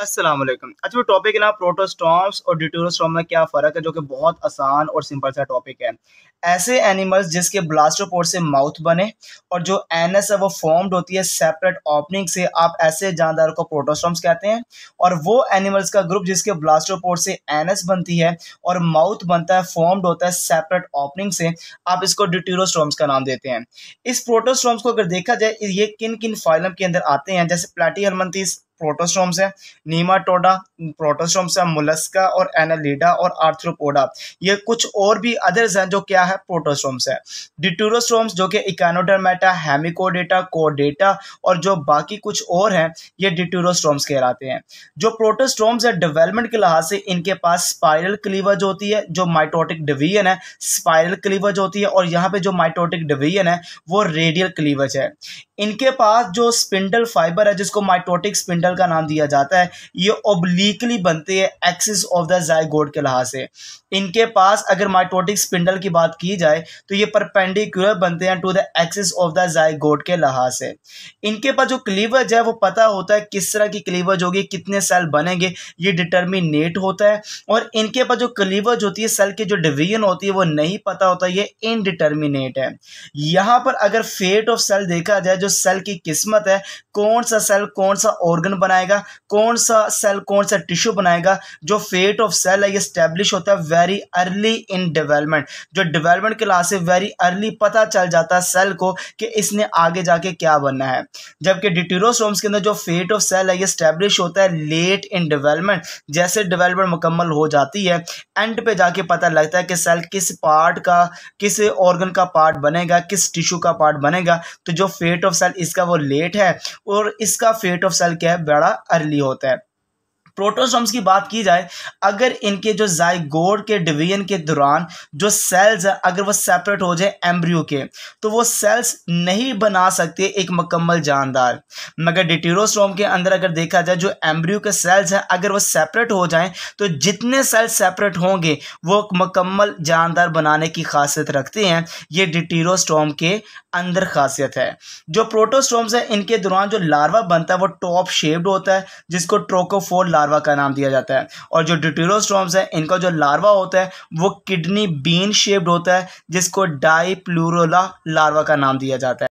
असलम अच्छा वो टॉपिक है ना प्रोटोस्टॉम्स और डिटोरोस्टॉम में क्या फ़र्क है जो कि बहुत आसान और सिंपल सा टॉपिक है ऐसे एनिमल्स जिसके ब्लास्टोपोर से माउथ बने और जो एनएस है वो फॉर्म्ड होती है सेपरेट ओपनिंग से आप ऐसे जानदार को प्रोटोस्टॉम्स कहते हैं और वो एनिमल्स का ग्रुप जिसके ब्लास्टोपोर से एनएस बनती है और माउथ बनता है फॉर्म्ड होता है सेपरेट ओपनिंग से आप इसको डिटोरोस्टॉम्स का नाम देते हैं इस प्रोटोस्टॉम्स को अगर देखा जाए ये किन किन फाइलम के अंदर आते हैं जैसे प्लेटी हरमंतीस प्रोटोस्टोम्स हैं नीमाटोडा प्रोटोस्टोम्स हैं मुलस्का और एनालिडा और आर्थ्रोपोडा ये कुछ और भी अदर्स हैं जो क्या है प्रोटोस्टोम्स है डिटूरोस्टोम्स जो कि इकानोडरमेटा हेमिकोडेटा कोडेटा और जो बाकी कुछ और हैं ये डिटूरोस्टोम्स कहलाते हैं जो प्रोटोस्टोम्स है डेवलपमेंट के लिहाज से इनके पास स्पायरल क्लीवज होती है जो माइटोटिक डिवीजन है स्पायरल क्लीवज होती है और यहाँ पे जो माइटोटिक डिवीजन है वो रेडियल क्लीवज है इनके पास जो स्पिंडल फाइबर है जिसको माइटोटिक स्पिंडल का नाम दिया जाता है ये ओब्लिकली बनते हैं एक्सिस ऑफ द जायगोड के लिहाज से इनके पास अगर माइटोटिक स्पिंडल की बात की जाए तो ये परपेंडिकुलर बनते हैं to the axis of the zygote के लिहाज से इनके पास जो क्लीवज है वो पता होता है किस तरह की क्लीवज होगी कितने सेल बनेंगे ये डिटर्मिनेट होता है और इनके पास जो क्लीवज होती है सेल की जो डिवीजन होती है वो नहीं पता होता ये इनडिटर्मिनेट है यहाँ पर अगर फेट ऑफ सेल देखा जाए जो सेल की किस्मत है कौन सा सेल कौन सा ऑर्गन बनाएगा कौन सा सेल कौन सा टिश्यू बनाएगा जो फेट ऑफ सेल है ये स्टैब्लिश होता है वेरी अर्ली इन डेवलपमेंट जो डेवलपमेंट क्लास है वेरी अर्ली पता चल जाता है सेल को कि इसने आगे जाके क्या बनना है जबकि डिटीरोसोम्स के अंदर जो फेट ऑफ सेल है ये स्टैब्लिश होता है लेट इन डेवलपमेंट जैसे डेवलपमेंट मुकम्मल हो जाती है एंड पे जाके पता लगता है कि सेल किस पार्ट का किस ऑर्गन का पार्ट बनेगा किस टिश्यू का पार्ट बनेगा तो जो फेट ऑफ ऑफ सेल इसका वो लेट है और इसका फेट ऑफ सेल क्या है बड़ा अर्ली होता है प्रोटोसोम्स की बात की जाए अगर इनके जो जायगोड के डिवीजन के दौरान जो सेल्स हैं अगर वो सेपरेट हो जाए एम्ब्रियो के तो वो सेल्स नहीं बना सकते एक मुकम्मल जानदार मगर डिटीरोस्टोम के अंदर अगर देखा जाए जो एम्ब्रियो के सेल्स हैं अगर वो सेपरेट हो जाएं तो जितने सेल्स सेपरेट होंगे वो मुकम्मल जानदार बनाने की खासियत रखते हैं ये डिटीरोस्टोम के अंदर खासियत है जो प्रोटोस्टोम्स हैं इनके दौरान जो लार्वा बनता है वो टॉप शेप्ड होता है जिसको ट्रोकोफोर लार्वा लार्वा का नाम दिया जाता है और जो डिटेरोस्ट्रॉम्स हैं इनका जो लार्वा होता है वो किडनी बीन शेप्ड होता है जिसको डाई लार्वा का नाम दिया जाता है